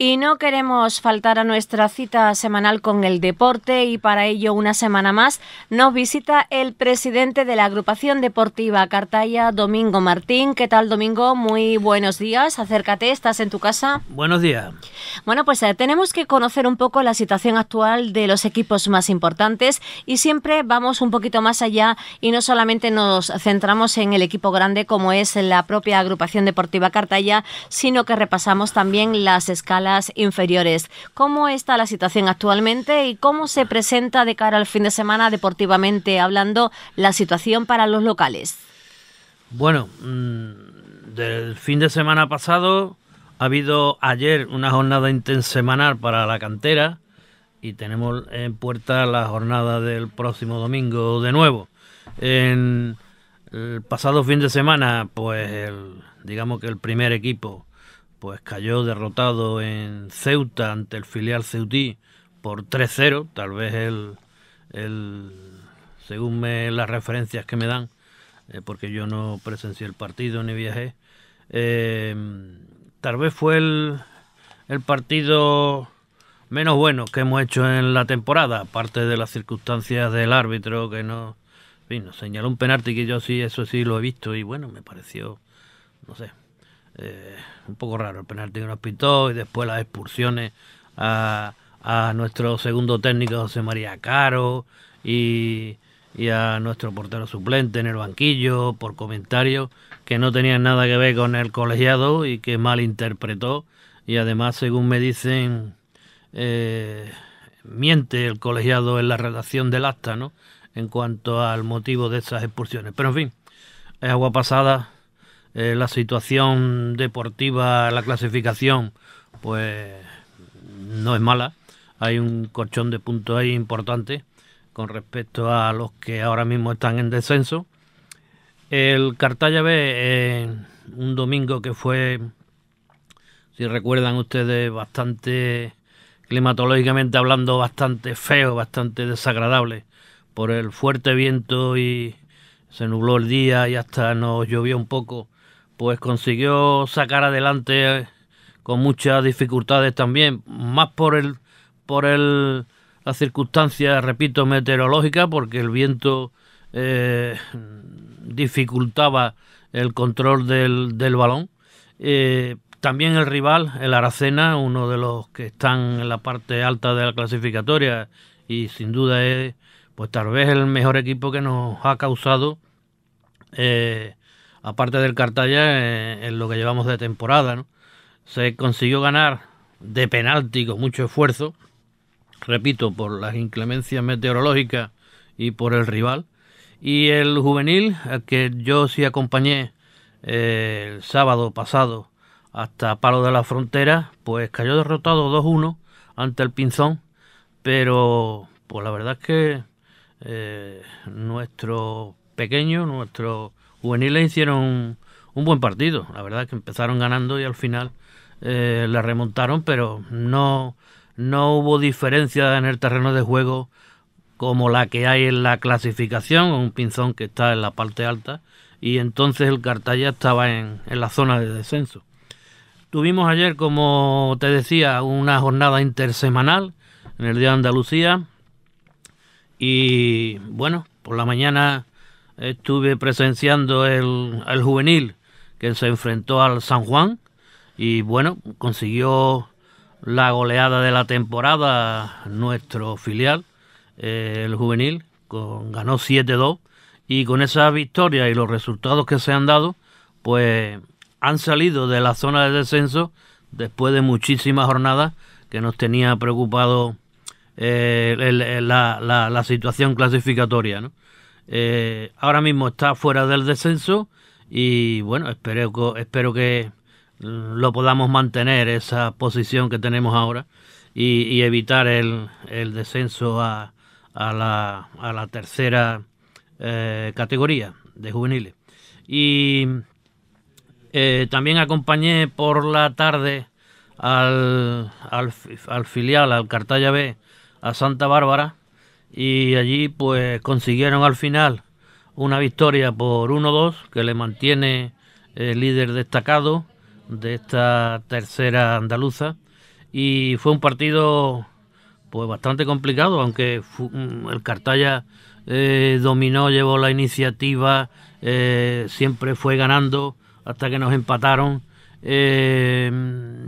Y no queremos faltar a nuestra cita semanal con el deporte y para ello una semana más nos visita el presidente de la agrupación deportiva Cartaya, Domingo Martín. ¿Qué tal Domingo? Muy buenos días. Acércate, estás en tu casa. Buenos días. Bueno, pues eh, tenemos que conocer un poco la situación actual de los equipos más importantes y siempre vamos un poquito más allá y no solamente nos centramos en el equipo grande como es la propia agrupación deportiva Cartaya, sino que repasamos también las escalas inferiores. ¿Cómo está la situación actualmente y cómo se presenta de cara al fin de semana deportivamente hablando la situación para los locales? Bueno, mm, del fin de semana pasado ha habido ayer una jornada semanal para la cantera y tenemos en puerta la jornada del próximo domingo de nuevo. En el pasado fin de semana, pues digamos que el primer equipo pues cayó derrotado en Ceuta ante el filial ceutí por 3-0, tal vez el, el según me, las referencias que me dan, eh, porque yo no presencié el partido ni viajé, em, tal vez fue el, el partido menos bueno que hemos hecho en la temporada, aparte de las circunstancias del árbitro que no, vino. nos señaló un penalti que yo sí, eso sí lo he visto y bueno, me pareció, no sé, eh, un poco raro el penalti que nos pitó y después las expulsiones a, nuestro segundo técnico José María Caro y, a nuestro portero suplente en el banquillo por comentarios que no tenían nada que ver con el colegiado y que mal interpretó y además según me dicen eh, miente el colegiado en la redacción del acta ¿no? en cuanto al motivo de esas expulsiones pero en fin es agua pasada eh, la situación deportiva, la clasificación, pues no es mala. Hay un colchón de puntos ahí importante con respecto a los que ahora mismo están en descenso. El Cartaya B, un domingo que fue, si recuerdan ustedes, bastante, climatológicamente hablando, bastante feo, bastante desagradable por el fuerte viento y se nubló el día y hasta nos llovió un poco pues consiguió sacar adelante con muchas dificultades también, más por el por el la circunstancia repito, meteorológica, porque el viento eh, dificultaba el control del, del balón. Eh, también el rival, el Aracena, uno de los que están en la parte alta de la clasificatoria y sin duda es, pues tal vez el mejor equipo que nos ha causado eh, aparte del Cartaya, eh, en, lo que llevamos de temporada. Se consiguió ganar de penalti con mucho esfuerzo, repito, por las inclemencias meteorológicas y por el rival. Y el juvenil, al que yo sí acompañé eh, el sábado pasado hasta Palo de la Frontera, pues cayó derrotado 2-1 ante el Pinzón, pero pues la verdad es que eh, nuestro pequeño, nuestro juveniles hicieron un buen partido. La verdad que empezaron ganando y al final eh, la remontaron, pero no, no hubo diferencia en el terreno de juego como la que hay en la clasificación, un pinzón que está en la parte alta, y entonces el Cartaya estaba en, en la zona de descenso. Tuvimos ayer, como te decía, una jornada intersemanal en el Día de Andalucía, y bueno, por la mañana estuve presenciando el, juvenil que se enfrentó al San Juan y bueno, consiguió la goleada de la temporada nuestro filial, eh, el juvenil, con, ganó 7-2 y con esa victoria y los resultados que se han dado, pues han salido de la zona de descenso después de muchísimas jornadas que nos tenía preocupado eh, la, la, situación clasificatoria. ¿no? Eh, ahora mismo está fuera del descenso y bueno, espero, espero que mm, lo podamos mantener esa posición que tenemos ahora y, evitar el, descenso a, la, tercera eh, categoría de juveniles. Y eh, también acompañé por la tarde al, al filial, al Cartalla B, a Santa Bárbara, y allí pues consiguieron al final una victoria por 1-2 que le mantiene el líder destacado de esta tercera andaluza y fue un partido pues bastante complicado aunque mm, el Cartaya eh, dominó llevó la iniciativa eh, siempre fue ganando hasta que nos empataron eh,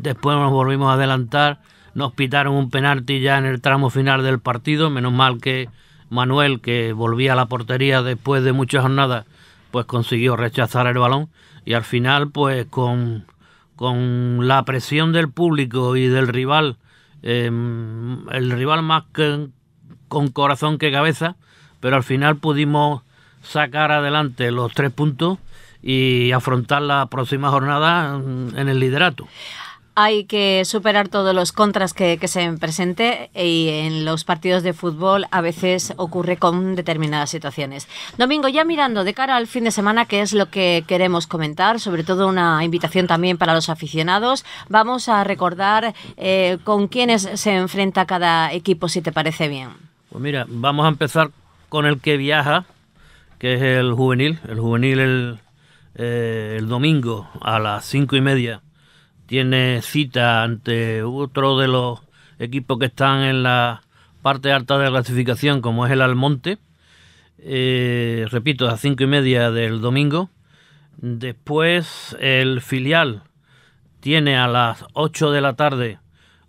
después nos volvimos a adelantar nos pitaron un penalti ya en el tramo final del partido, menos mal que Manuel, que volvía a la portería después de muchas jornadas, pues consiguió rechazar el balón y al final pues con, con la presión del público y del rival, em, el rival más que, con corazón que cabeza, pero al final pudimos sacar adelante los tres puntos y afrontar la próxima jornada en el liderato hay que superar todos los contras que, se presente y en los partidos de fútbol a veces ocurre con determinadas situaciones. Domingo, ya mirando de cara al fin de semana, que es lo que queremos comentar, sobre todo una invitación también para los aficionados, vamos a recordar eh, con quiénes se enfrenta cada equipo, si te parece bien. Pues mira, vamos a empezar con el que viaja, que es el juvenil, el juvenil el eh, domingo a las cinco y media tiene cita ante otro de los equipos que están en la parte alta de la clasificación, como es el Almonte. Eh, repito, a cinco y media del domingo. Después el filial tiene a las 8 de la tarde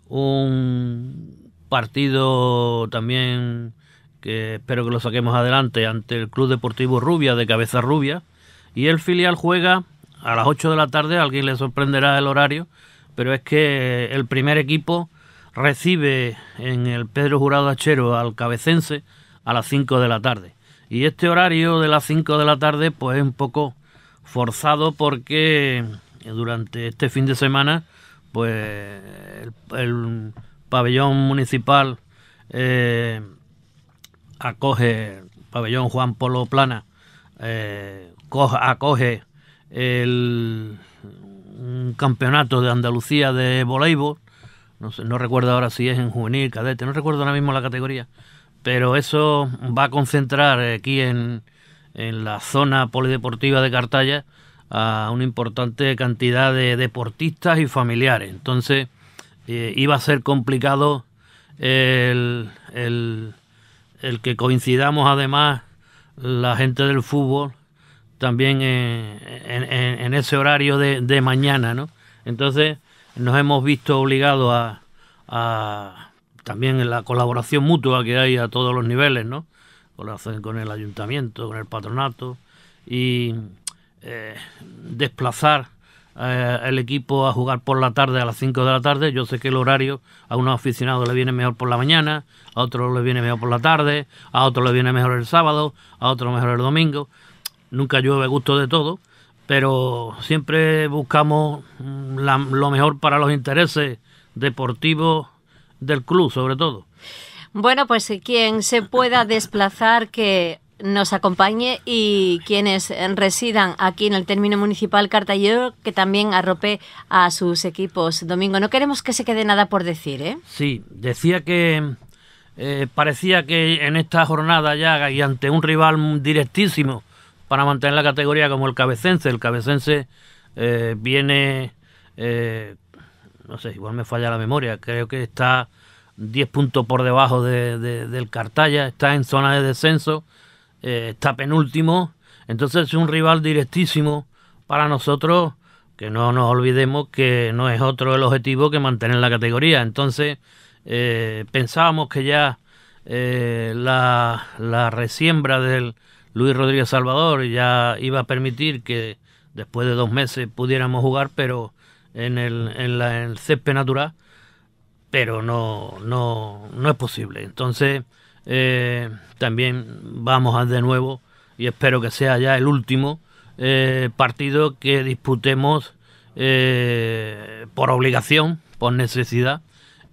un partido también que espero que lo saquemos adelante ante el Club Deportivo Rubia de Cabeza Rubia. Y el filial juega a las 8 de la tarde, a alguien le sorprenderá el horario, pero es que el primer equipo recibe en el Pedro Jurado Achero al cabecense a las 5 de la tarde. Y este horario de las 5 de la tarde pues es un poco forzado porque durante este fin de semana pues el, pabellón municipal eh, acoge, pabellón Juan Polo Plana, eh, acoge el, un campeonato de Andalucía de voleibol. No, no recuerdo ahora si es en juvenil, cadete, no recuerdo ahora mismo la categoría. Pero eso va a concentrar aquí en, en la zona polideportiva de Cartaya a una importante cantidad de deportistas y familiares. Entonces eh, iba a ser complicado el, el que coincidamos además la gente del fútbol también eh, en, ese horario de, mañana, ¿no? Entonces nos hemos visto obligados a, también la colaboración mutua que hay a todos los niveles, ¿no? con el ayuntamiento, con el patronato y eh, desplazar eh, el equipo a jugar por la tarde a las 5 de la tarde. Yo sé que el horario a unos aficionados le viene mejor por la mañana, a otros le viene mejor por la tarde, a otros le viene mejor el sábado, a otros mejor el domingo nunca llueve gusto de todo, pero siempre buscamos mm, lo mejor para los intereses deportivos del club, sobre todo. Bueno, pues quien se pueda desplazar, que nos acompañe y quienes residan aquí en el término municipal Cartallero, que también arrope a sus equipos. Domingo, no queremos que se quede nada por decir, ¿eh? Sí, decía que eh, parecía que en esta jornada ya y ante un rival directísimo para mantener la categoría como el cabecense. El cabecense eh, viene, eh, no sé, igual me falla la memoria, creo que está 10 puntos por debajo de, del Cartaya, está en zona de descenso, eh, está penúltimo, entonces es un rival directísimo para nosotros, que no nos olvidemos que no es otro el objetivo que mantener la categoría. Entonces pensábamos que ya la, la resiembra del Luis Rodríguez Salvador ya iba a permitir que después de dos meses pudiéramos jugar, pero en el, en la, natural, pero no, no, no es posible. Entonces, eh, también vamos a de nuevo, y espero que sea ya el último eh, partido que disputemos eh, por obligación, por necesidad,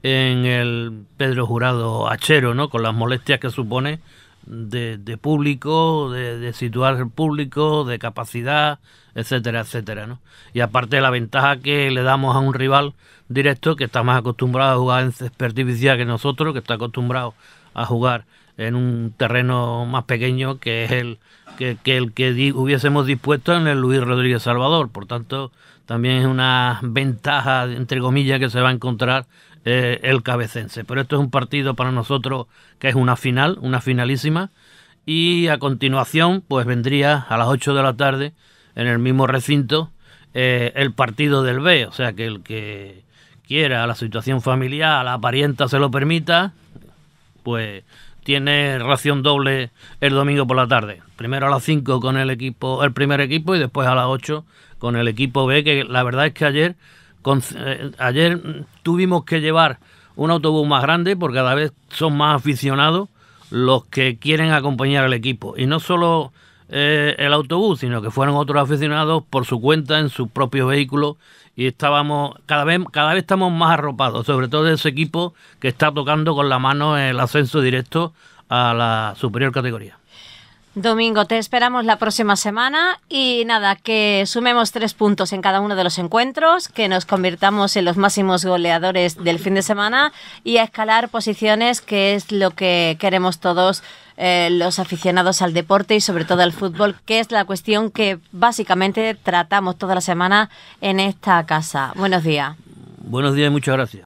en el Pedro Jurado Achero, ¿no? con las molestias que supone de, público, de, situar el público, de capacidad, etcétera, etcétera. ¿no? Y aparte la ventaja que le damos a un rival directo que está más acostumbrado a jugar en expertificidad que nosotros, que está acostumbrado a jugar en un terreno más pequeño que es el que, el que hubiésemos dispuesto en el Luis Rodríguez Salvador. Por tanto, también es una ventaja, entre comillas, que se va a encontrar eh, el cabecense. Pero esto es un partido para nosotros que es una final, una finalísima. Y a continuación, pues vendría a las 8 de la tarde en el mismo recinto eh, el partido del B. O sea que el que quiera la situación familiar, a la parienta se lo permita, pues tiene ración doble el domingo por la tarde. Primero a las 5 con el equipo, el primer equipo y después a las 8 con el equipo B, que la verdad es que ayer eh, ayer tuvimos que llevar un autobús más grande porque cada vez son más aficionados los que quieren acompañar al equipo. Y no solo eh, el autobús, sino que fueron otros aficionados por su cuenta en sus propios vehículos y estábamos cada vez cada vez estamos más arropados, sobre todo de ese equipo que está tocando con la mano el ascenso directo a la superior categoría. Domingo, te esperamos la próxima semana y nada, que sumemos tres puntos en cada uno de los encuentros, que nos convirtamos en los máximos goleadores del fin de semana y a escalar posiciones, que es lo que queremos todos eh, los aficionados al deporte y sobre todo al fútbol, que es la cuestión que básicamente tratamos toda la semana en esta casa. Buenos días. Buenos días y muchas gracias.